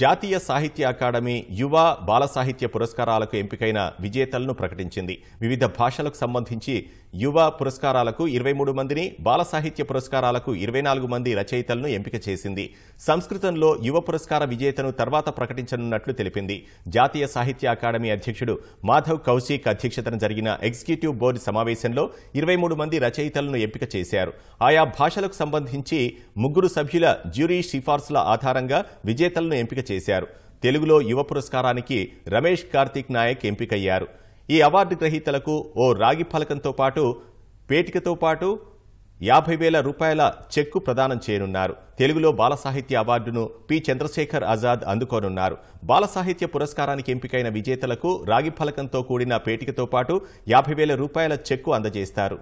జాతీయ సాహిత్య అకాడమీ యువ బాల సాహిత్య పురస్కారాలకు ఎంపికైన విజేతలను ప్రకటించింది వివిధ భాషలకు సంబంధించి యువ పురస్కారాలకు ఇరవై మూడు మందిని బాల సాహిత్య పురస్కారాలకు ఇరవై నాలుగు మంది రచయితలను ఎంపిక చేసింది సంస్కృతంలో యువ పురస్కార విజేతను తర్వాత ప్రకటించనున్నట్లు తెలిపింది జాతీయ సాహిత్య అకాడమీ అధ్యక్షుడు మాధవ్ కౌశిక్ అధ్యక్షతన జరిగిన ఎగ్జిక్యూటివ్ బోర్డు సమావేశంలో ఇరవై మూడు మంది రచయితలను ఎంపిక చేశారు ఆయా భాషలకు సంబంధించి ముగ్గురు సభ్యుల జ్యూరీ సిఫార్సుల ఆధారంగా విజేతలను ఎంపిక చేశారు తెలుగులో యువ పురస్కారానికి రమేష్ కార్తీక్ నాయక్ ఎంపికయ్యారు ఈ అవార్డు గ్రహీతలకు ఓ రాగి ఫలకంతో పాటు పేటికతో పాటు యాభై వేల రూపాయల చెక్కు ప్రదానం చేయనున్నారు తెలుగులో బాల సాహిత్య అవార్డును పి చంద్రశేఖర్ ఆజాద్ అందుకోనున్నారు బాల సాహిత్య పురస్కారానికి ఎంపికైన విజేతలకు రాగి ఫలకంతో కూడిన పేటికతో పాటు యాభై వేల రూపాయల చెక్కు అందజేస్తారు